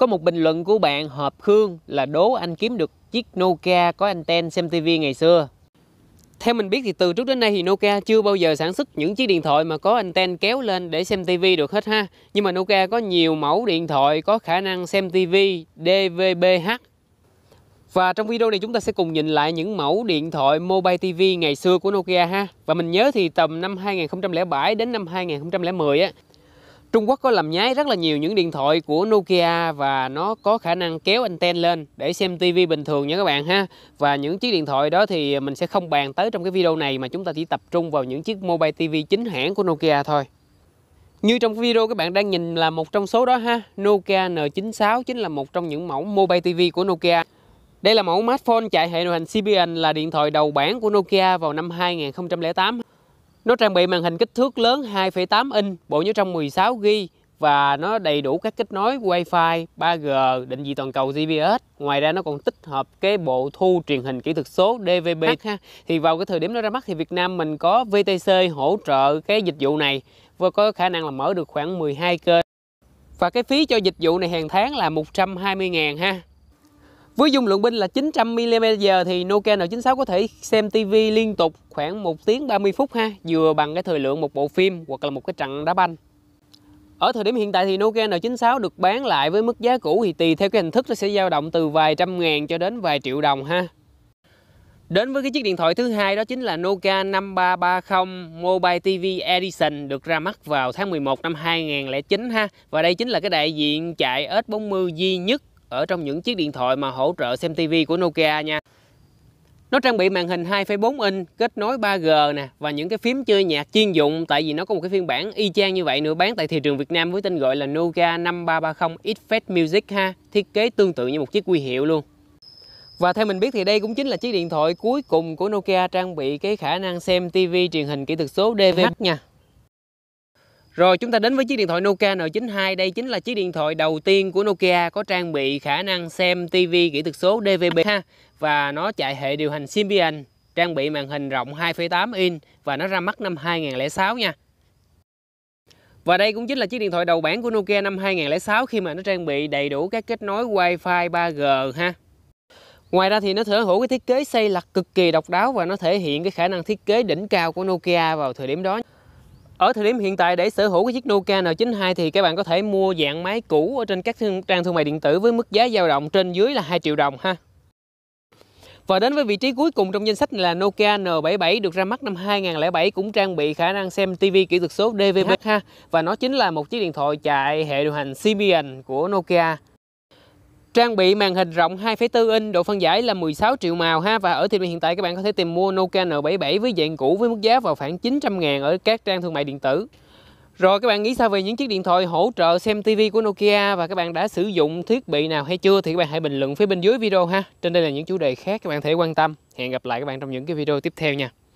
Có một bình luận của bạn Hợp Khương là đố anh kiếm được chiếc Nokia có anten xem tivi ngày xưa. Theo mình biết thì từ trước đến nay thì Nokia chưa bao giờ sản xuất những chiếc điện thoại mà có anten kéo lên để xem tivi được hết ha. Nhưng mà Nokia có nhiều mẫu điện thoại có khả năng xem tivi DVB-H. Và trong video này chúng ta sẽ cùng nhìn lại những mẫu điện thoại Mobile TV ngày xưa của Nokia ha. Và mình nhớ thì tầm năm 2007 đến năm 2010 á, Trung Quốc có làm nhái rất là nhiều những điện thoại của Nokia và nó có khả năng kéo anten lên để xem TV bình thường nha các bạn ha. Và những chiếc điện thoại đó thì mình sẽ không bàn tới trong cái video này mà chúng ta chỉ tập trung vào những chiếc mobile TV chính hãng của Nokia thôi. Như trong video các bạn đang nhìn là một trong số đó ha, Nokia N96 chính là một trong những mẫu mobile TV của Nokia. Đây là mẫu smartphone chạy hệ điều hành Symbian là điện thoại đầu bảng của Nokia vào năm 2008. Nó trang bị màn hình kích thước lớn 2,8 inch, bộ nhớ trong 16 GB và nó đầy đủ các kết nối Wi-Fi, 3G, định vị toàn cầu GPS. Ngoài ra nó còn tích hợp cái bộ thu truyền hình kỹ thuật số DVB ha. Thì vào cái thời điểm nó ra mắt thì Việt Nam mình có VTC hỗ trợ cái dịch vụ này và có khả năng là mở được khoảng 12 kênh. Và cái phí cho dịch vụ này hàng tháng là 120 000 ha với dung lượng pin là 900mAh thì Nokia N96 có thể xem TV liên tục khoảng 1 tiếng 30 phút ha, vừa bằng cái thời lượng một bộ phim hoặc là một cái trận đá banh. Ở thời điểm hiện tại thì Nokia N96 được bán lại với mức giá cũ thì tùy theo cái hình thức nó sẽ dao động từ vài trăm ngàn cho đến vài triệu đồng ha. Đến với cái chiếc điện thoại thứ hai đó chính là Nokia 5330 Mobile TV Edition được ra mắt vào tháng 11 năm 2009 ha. Và đây chính là cái đại diện chạy S40 duy nhất ở trong những chiếc điện thoại mà hỗ trợ xem TV của Nokia nha. Nó trang bị màn hình 2,4 inch, kết nối 3G nè và những cái phím chơi nhạc chuyên dụng tại vì nó có một cái phiên bản y chang như vậy nữa bán tại thị trường Việt Nam với tên gọi là Nokia 5330 Xfet Music ha, thiết kế tương tự như một chiếc quy hiệu luôn. Và theo mình biết thì đây cũng chính là chiếc điện thoại cuối cùng của Nokia trang bị cái khả năng xem TV truyền hình kỹ thuật số DVB nha. Rồi chúng ta đến với chiếc điện thoại Nokia N92. Đây chính là chiếc điện thoại đầu tiên của Nokia có trang bị khả năng xem TV kỹ thuật số DVB ha và nó chạy hệ điều hành Symbian, trang bị màn hình rộng 2,8 inch và nó ra mắt năm 2006 nha. Và đây cũng chính là chiếc điện thoại đầu bảng của Nokia năm 2006 khi mà nó trang bị đầy đủ các kết nối Wi-Fi 3G ha. Ngoài ra thì nó sở hữu cái thiết kế xây lặt cực kỳ độc đáo và nó thể hiện cái khả năng thiết kế đỉnh cao của Nokia vào thời điểm đó ở thời điểm hiện tại để sở hữu cái chiếc Nokia N92 thì các bạn có thể mua dạng máy cũ ở trên các thương, trang thương mại điện tử với mức giá dao động trên dưới là 2 triệu đồng ha. Và đến với vị trí cuối cùng trong danh sách là Nokia N77 được ra mắt năm 2007 cũng trang bị khả năng xem TV kỹ thuật số DVB dạ. ha và nó chính là một chiếc điện thoại chạy hệ điều hành Symbian của Nokia Trang bị màn hình rộng 2,4 inch, độ phân giải là 16 triệu màu ha và ở thị trường hiện tại các bạn có thể tìm mua Nokia N77 với dạng cũ với mức giá vào khoảng 900 000 ở các trang thương mại điện tử. Rồi các bạn nghĩ sao về những chiếc điện thoại hỗ trợ xem TV của Nokia và các bạn đã sử dụng thiết bị nào hay chưa thì các bạn hãy bình luận phía bên dưới video ha. Trên đây là những chủ đề khác các bạn thể quan tâm. Hẹn gặp lại các bạn trong những cái video tiếp theo nha.